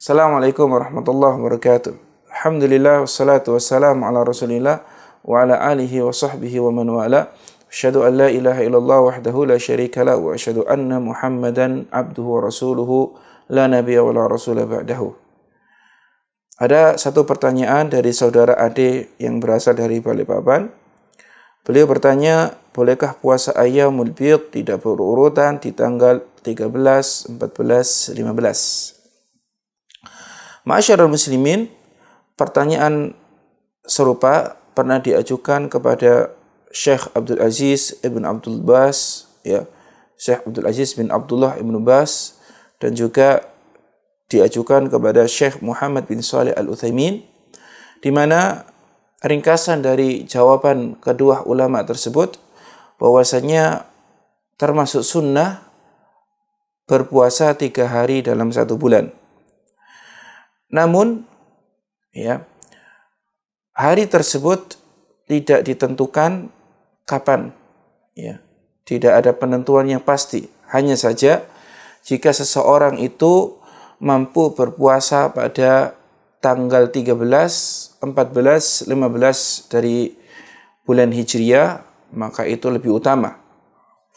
Assalamualaikum warahmatullahi wabarakatuh. Alhamdulillah wassalatu wassalamu ala Rasulillah wa ala alihi wa sahbihi wa man wala. Asyhadu an la ilaha illallah wahdahu la syarika la wa asyhadu anna Muhammadan abduhu wa rasuluhu la nabiyya wa la rasula ba'dahu. Ada satu pertanyaan dari saudara Ade yang berasal dari Balikpapan. Beliau bertanya, bolehkah puasa ayam bid tidak berurutan di tanggal 13, 14, 15? Masyarul muslimin, pertanyaan serupa pernah diajukan kepada Syekh Abdul Aziz Ibn Abdul Bas, ya, Syekh Abdul Aziz bin Abdullah Ibn Bas, dan juga diajukan kepada Syekh Muhammad bin Saleh al uthaimin di mana ringkasan dari jawaban kedua ulama tersebut bahwasanya termasuk sunnah berpuasa tiga hari dalam satu bulan. Namun ya hari tersebut tidak ditentukan kapan ya. Tidak ada penentuan yang pasti. Hanya saja jika seseorang itu mampu berpuasa pada tanggal 13, 14, 15 dari bulan Hijriah, maka itu lebih utama.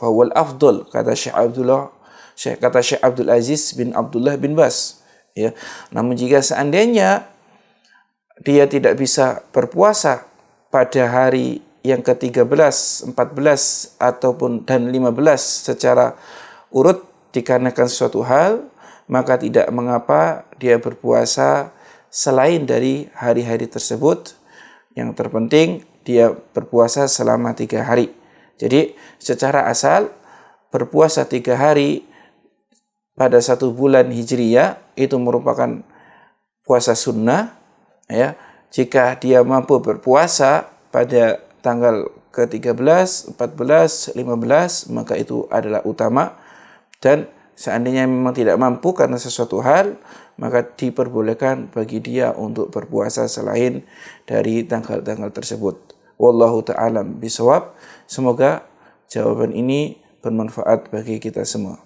Fawal afdol, kata Syekh Abdullah, Syekh, kata Syekh Abdul Aziz bin Abdullah bin Bas ya. Namun jika seandainya dia tidak bisa berpuasa pada hari yang ke-13, 14 ataupun dan 15 secara urut dikarenakan suatu hal, maka tidak mengapa dia berpuasa selain dari hari-hari tersebut. Yang terpenting dia berpuasa selama tiga hari. Jadi secara asal berpuasa tiga hari pada satu bulan Hijriyah itu merupakan puasa sunnah ya jika dia mampu berpuasa pada tanggal ke-13, 14, 15 maka itu adalah utama dan seandainya memang tidak mampu karena sesuatu hal maka diperbolehkan bagi dia untuk berpuasa selain dari tanggal-tanggal tersebut. Wallahu ta'ala bisawab. Semoga jawaban ini bermanfaat bagi kita semua.